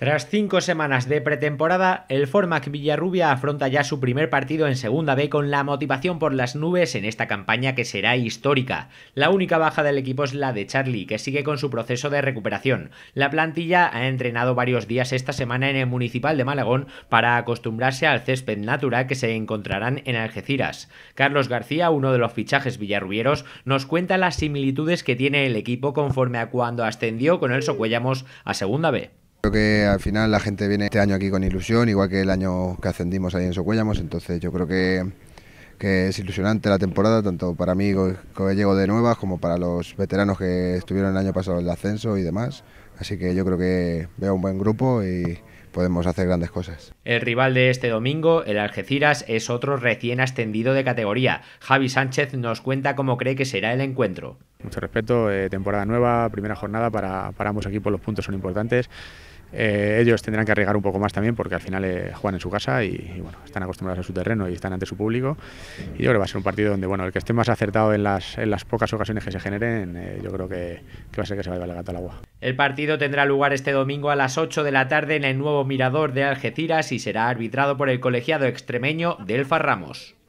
Tras cinco semanas de pretemporada, el Formac Villarrubia afronta ya su primer partido en Segunda B con la motivación por las nubes en esta campaña que será histórica. La única baja del equipo es la de Charlie, que sigue con su proceso de recuperación. La plantilla ha entrenado varios días esta semana en el Municipal de Malagón para acostumbrarse al césped natural que se encontrarán en Algeciras. Carlos García, uno de los fichajes villarrubieros, nos cuenta las similitudes que tiene el equipo conforme a cuando ascendió con el Socuellamos a Segunda B. Creo que al final la gente viene este año aquí con ilusión, igual que el año que ascendimos ahí en Socuellamos, entonces yo creo que que es ilusionante la temporada, tanto para mí que llego de nuevas como para los veteranos que estuvieron el año pasado en el ascenso y demás. Así que yo creo que veo un buen grupo y podemos hacer grandes cosas. El rival de este domingo, el Algeciras, es otro recién ascendido de categoría. Javi Sánchez nos cuenta cómo cree que será el encuentro. Mucho respeto, eh, temporada nueva, primera jornada para, para ambos equipos, los puntos son importantes eh, ellos tendrán que arriesgar un poco más también porque al final eh, juegan en su casa y, bueno, están acostumbrados a su terreno y están ante su público. Y yo creo que va a ser un partido donde bueno, el que esté más acertado en las, en las pocas ocasiones que se generen, eh, yo creo que, va a ser que se va a llevar el gato al agua. El partido tendrá lugar este domingo a las 8 de la tarde en el nuevo Mirador de Algeciras y será arbitrado por el colegiado extremeño Delfa Ramos.